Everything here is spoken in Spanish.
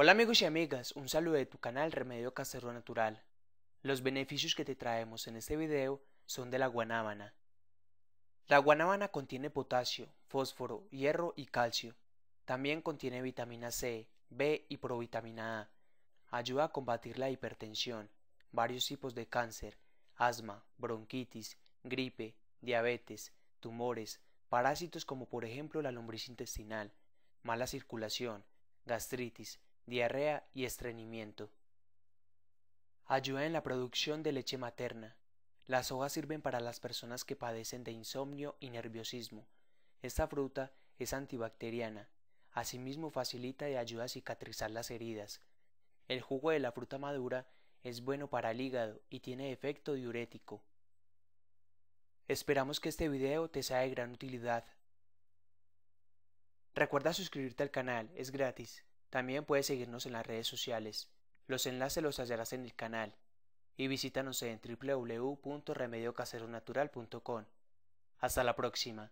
Hola amigos y amigas, un saludo de tu canal Remedio Casero Natural. Los beneficios que te traemos en este video son de la guanábana. La guanábana contiene potasio, fósforo, hierro y calcio. También contiene vitamina C, B y provitamina A. Ayuda a combatir la hipertensión, varios tipos de cáncer, asma, bronquitis, gripe, diabetes, tumores, parásitos como por ejemplo la lombriz intestinal, mala circulación, gastritis, diarrea y estreñimiento. Ayuda en la producción de leche materna. Las hojas sirven para las personas que padecen de insomnio y nerviosismo. Esta fruta es antibacteriana. Asimismo facilita y ayuda a cicatrizar las heridas. El jugo de la fruta madura es bueno para el hígado y tiene efecto diurético. Esperamos que este video te sea de gran utilidad. Recuerda suscribirte al canal, es gratis. También puedes seguirnos en las redes sociales. Los enlaces los hallarás en el canal y visítanos en www.remediocaseronatural.com. Hasta la próxima.